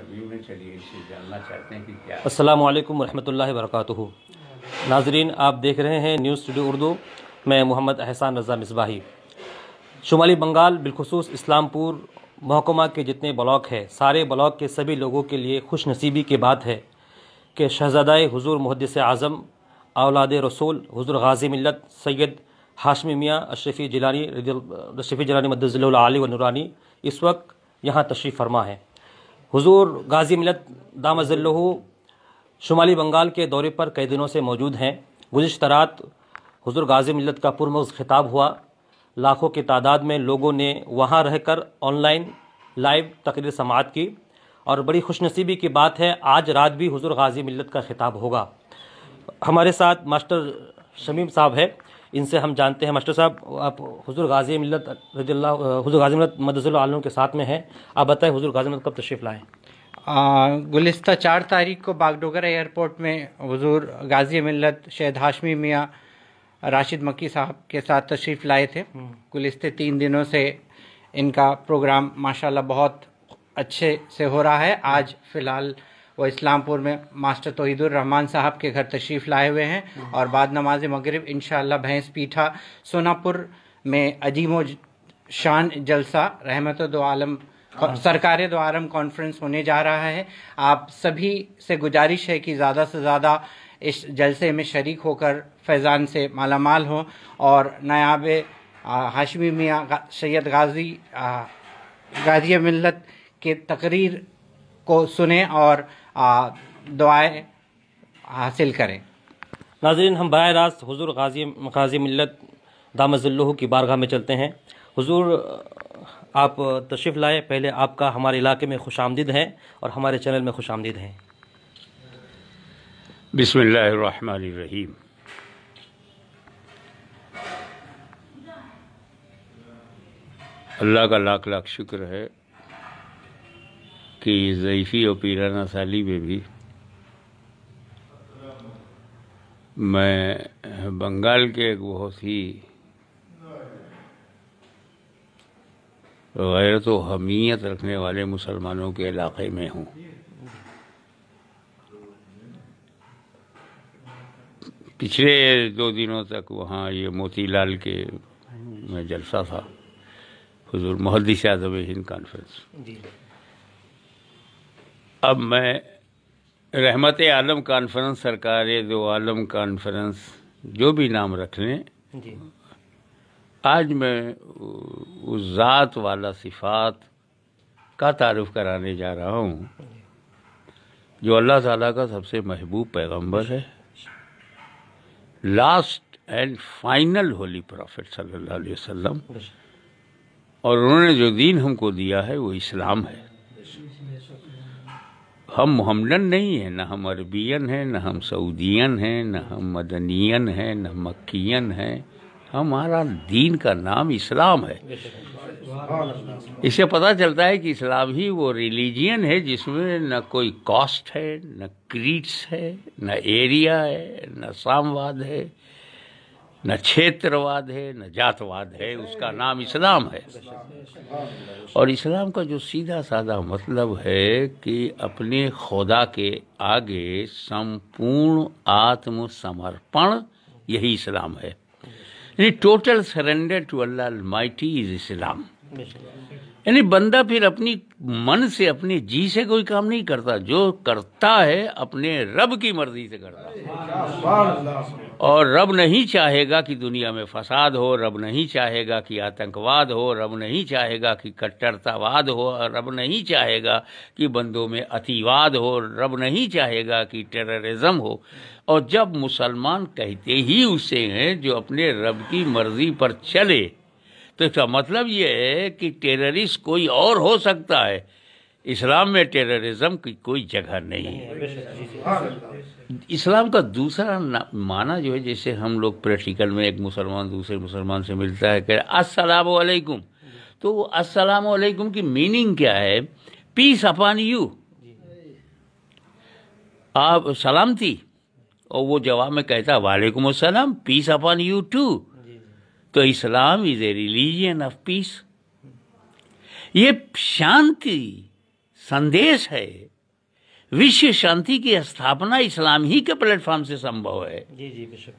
कवियों में चलिए नाजरीन आप देख रहे हैं न्यूज़ स्टूडियो उर्दू मैं मोहम्मद अहसान रजा मिसबाही शुमाली बंगाल बिलखसूस इस्लामपुर महकमा के जितने ब्लॉक हैं सारे ब्लॉक के सभी लोगों के लिए खुश नसीबी की बात है कि शहजादाए हजूर मुहदस आज़म औलाद रसूल हजूर गाजी मिलत सैयद हाशमी मियाँ अशरफ़ी जिलानी रशफी जिलानी मदजिल व नूरानी इस वक्त यहाँ तशरीफ़ फरमा है हुजूर गाजी मिलत दामजल्लू शुमाली बंगाल के दौरे पर कई दिनों से मौजूद हैं गुजशत रात हुजूर गाजी मिलत का पुरम खिताब हुआ लाखों की तादाद में लोगों ने वहाँ रहकर ऑनलाइन लाइव तकरीर समात की और बड़ी खुशनसीबी की बात है आज रात भी हुजूर गाजी मिलत का खिताब होगा हमारे साथ मास्टर शमीम साहब है इनसे हम जानते हैं मास्टर साहब आप हजूर गाजी मिलत रजील्ला हजूर गाजी मिलत मदसम के साथ में हैं आप बताएं हजूर गाजी मिलत कब तशरीफ़ लाएँ गुलस्ता चार तारीख को बागडोगरा एयरपोर्ट में हजूर गाजी मिलत शहद हाशमी मियाँ राशिद मक्की साहब के साथ तशरीफ़ लाए थे हम्म। गुलस्ते तीन दिनों से इनका प्रोग्राम माशाल्लाह बहुत अच्छे से हो रहा है आज फ़िलहाल वो इस्लामपुर में मास्टर तोहिदुर रहमान साहब के घर तशरीफ़ लाए हुए हैं और बाद नमाज मगरब इन भैंस पीठा सोनापुर में अजीम शान जलसा रहमत दो आलम सरकार दो आलम कॉन्फ्रेंस होने जा रहा है आप सभी से गुजारिश है कि ज़्यादा से ज़्यादा इस जलसे में शरीक होकर फैज़ान से मालामाल हों और नायाब हाशमी मियाँ गा, सैयद गाजी गाजिया मिलत के तकरीर को सुने और दुआएं हासिल करें नाजरीन हम बर रास्त हजूर गाजी गाजी मिलत दामजुल्लू की बारगाह में चलते हैं हुजूर आप तशरीफ़ लाए पहले आपका हमारे इलाके में खुश आमदीद है और हमारे चैनल में खुश आमदीद हैं बिसमीम अल्लाह का लाख लाख शुक्र है कि ज़यफ़ी और पीराना साली में भी मैं बंगाल के एक बहुत ही गैरत तो हमीयत रखने वाले मुसलमानों के इलाके में हूँ पिछले दो दिनों तक वहाँ ये मोतीलाल के में जलसा था हजूर मोहदिश आजम हिंद कॉन्फ्रेंस अब मैं रहमत आलम कॉन्फ्रेंस सरकार दो आलम कॉन्फ्रेंस जो भी नाम रख लें आज मैं उस ज़ात वाला सिफात का तारफ़ कराने जा रहा हूँ जो अल्लाह ताला का सबसे महबूब पैगंबर है last and final holy prophet सल्लल्लाहु अलैहि वसल्लम और उन्होंने जो दीन हमको दिया है वो इस्लाम है हम मोहम्मन नहीं हैं ना हम अरबियन हैं ना हम सऊदियन हैं ना हम मदनियन हैं ना मक्कीन हैं हमारा दीन का नाम इस्लाम है इससे पता चलता है कि इस्लाम ही वो रिलीजियन है जिसमें न कोई कास्ट है न क्रीट्स है न एरिया है न सामवाद है न क्षेत्रवाद है न जातवाद है उसका नाम इस्लाम है और इस्लाम का जो सीधा साधा मतलब है कि अपने खुदा के आगे संपूर्ण आत्मसमर्पण यही इस्लाम है यानी total surrender to Allah mighty is Islam यानी बंदा फिर अपनी मन से अपने जी से कोई काम नहीं करता जो करता है अपने रब की मर्जी से करता है और रब नहीं चाहेगा कि दुनिया में फसाद हो रब नहीं चाहेगा कि आतंकवाद हो रब नहीं चाहेगा कि कट्टरतावाद हो रब नहीं चाहेगा कि बंदों में अतिवाद हो रब नहीं चाहेगा कि टेररिज्म हो और जब मुसलमान कहते ही उसे हैं जो अपने रब की मर्जी पर चले तो इसका अच्छा, मतलब ये है कि टेररिस्ट कोई और हो सकता है इस्लाम में टेररिज्म की कोई जगह नहीं है हाँ, इस्लाम का दूसरा माना जो है जैसे हम लोग प्रैक्टिकल में एक मुसलमान दूसरे मुसलमान से मिलता है कहे असलकुम तो वो असलकुम की मीनिंग क्या है पीस अपान यू आप सलामती और वो जवाब में कहता वालेकुम असलम पीस अपान यू टू तो Islam is a religion of peace ये शांति संदेश है विश्व शांति की स्थापना इस्लाम ही के प्लेटफॉर्म से संभव है जी जी बिशप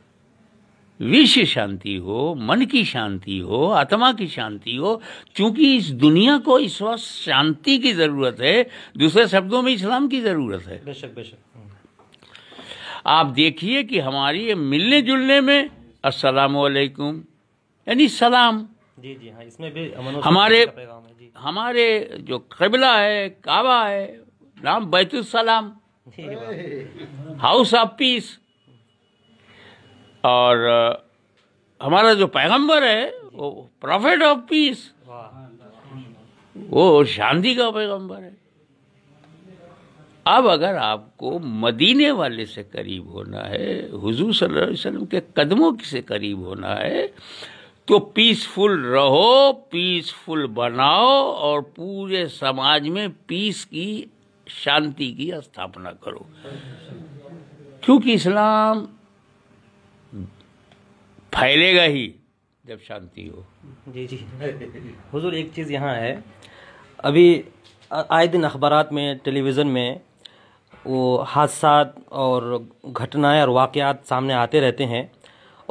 विश्व शांति हो मन की शांति हो आत्मा की शांति हो क्योंकि इस दुनिया को इस वक्त शांति की जरूरत है दूसरे शब्दों में इस्लाम की जरूरत है बेशक बेशक हम्म। आप देखिए कि हमारी मिलने जुलने में असलकुम यानी सलाम जी जी हाँ इसमें भी हमारे हमारे जो कबिला है काबा है नाम बैतुलसलाम हाउस ऑफ पीस और हमारा जो पैगंबर है वो प्रॉफिट ऑफ पीस वो शांति का पैगंबर है अब अगर आपको मदीने वाले से करीब होना है हुजूर सल्लल्लाहु अलैहि वसल्लम के कदमों से करीब होना है तो पीसफुल रहो पीसफुल बनाओ और पूरे समाज में पीस की शांति की स्थापना करो क्योंकि इस्लाम फैलेगा ही जब शांति हो जी जी हुजूर एक चीज़ यहाँ है अभी आए दिन अखबार में टेलीविज़न में वो हादसा और घटनाएं और वाक़ सामने आते रहते हैं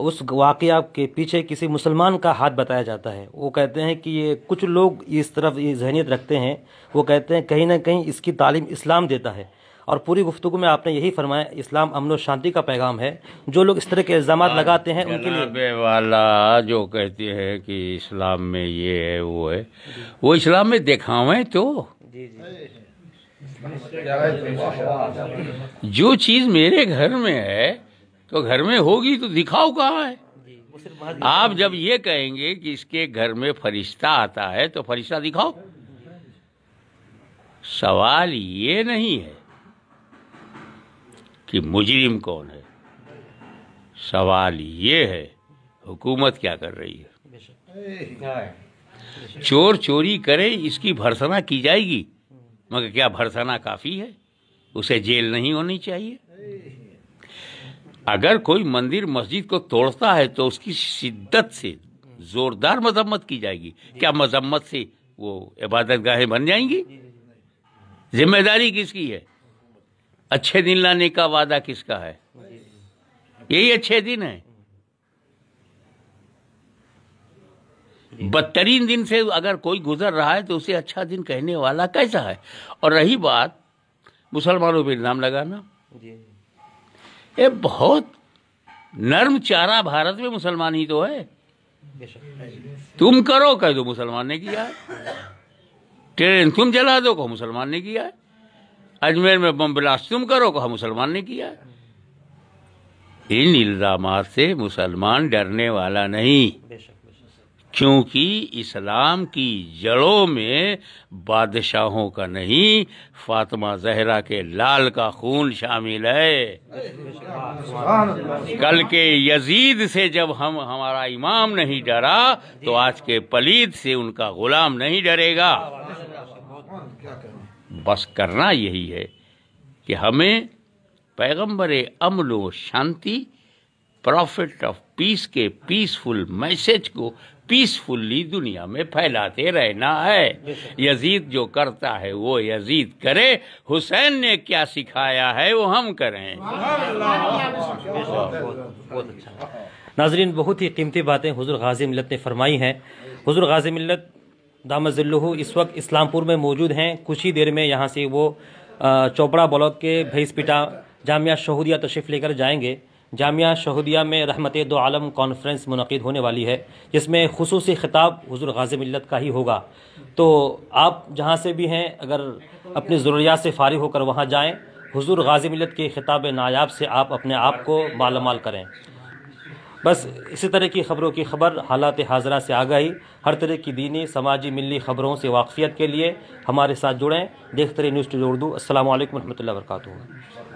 उस वाक़ के पीछे किसी मुसलमान का हाथ बताया जाता है वो कहते हैं कि ये कुछ लोग इस तरफ ये जहनीत रखते हैं वो कहते हैं कहीं ना कहीं इसकी तालीम इस्लाम देता है और पूरी गुफ्तु में आपने यही फरमाया इस्लाम अमन और शांति का पैगाम है जो लोग इस तरह के इल्ज़ाम लगाते हैं उनके लिए वाला जो कहते हैं कि इस्लाम में ये है वो है वो इस्लाम में दिखावें तो जी जी जो चीज़ मेरे घर में है तो घर में होगी तो दिखाओ कहाँ है आप जब ये कहेंगे कि इसके घर में फरिश्ता आता है तो फरिश्ता दिखाओ सवाल ये नहीं है कि मुजरिम कौन है सवाल ये है हुकूमत क्या कर रही है चोर चोरी करे इसकी भर्सना की जाएगी मगर क्या भर्सना काफ़ी है उसे जेल नहीं होनी चाहिए अगर कोई मंदिर मस्जिद को तोड़ता है तो उसकी शिद्दत से जोरदार मजम्मत की जाएगी क्या मजम्मत से वो इबादत गाहें बन जाएंगी जिम्मेदारी किसकी है अच्छे दिन लाने का वादा किसका है यही अच्छे दिन है बदतरीन दिन से अगर कोई गुजर रहा है तो उसे अच्छा दिन कहने वाला कैसा है और रही बात मुसलमानों पर इल्ज़ाम लगाना ये बहुत नर्म चारा भारत में मुसलमान ही तो है तुम करो कह दो मुसलमान ने किया है ट्रेन तुम जला दो कहो मुसलमान ने किया है अजमेर में बम ब्लास्ट तुम करो कहो मुसलमान ने किया है इन इल्जाम से मुसलमान डरने वाला नहीं क्योंकि इस्लाम की जड़ों में बादशाहों का नहीं फातिमा जहरा के लाल का खून शामिल है कल के यजीद से जब हम हमारा इमाम नहीं डरा तो आज के पलीद से उनका गुलाम नहीं डरेगा बस करना यही है कि हमें पैगंबर अमलो शांति प्रॉफिट ऑफ पीस के पीसफुल मैसेज को पीसफुल्ली दुनिया में फैलाते रहना है यजीद जो करता है वो यजीद करे हुसैन ने क्या सिखाया है वो हम करें अच्छा। नाजरीन बहुत ही कीमती बातें हजूर गाजी मिलत ने फरमाई हैं हजूर गाजी मिलत दामजल्लू इस वक्त इस्लामपुर में मौजूद हैं कुछ ही देर में यहाँ से वो चोपड़ा ब्लॉक के भैंसपिटा जामिया शहूदिया तशरीफ़ लेकर जाएंगे जामिया शहदिया में रहमत दो आलम कॉन्फ्रेंस मनद होने वाली है जिसमें खसूस ख़िताब हजूर गाज मिलत का ही होगा तो आप जहाँ से भी हैं अगर अपनी ज़रूरियात से फारिग होकर वहाँ जाएँ हजूर गाज मिलत के ख़िताब नायाब से आप अपने आप को मालामाल करें बस इसी तरह की खबरों की खबर हालात हाजरा से आगाही हर तरह की दीनी समाजी मिली खबरों से वाकफियत के लिए हमारे साथ जुड़ें देखते रहे न्यूज़ टू उर्दू असल वरहमल वर्का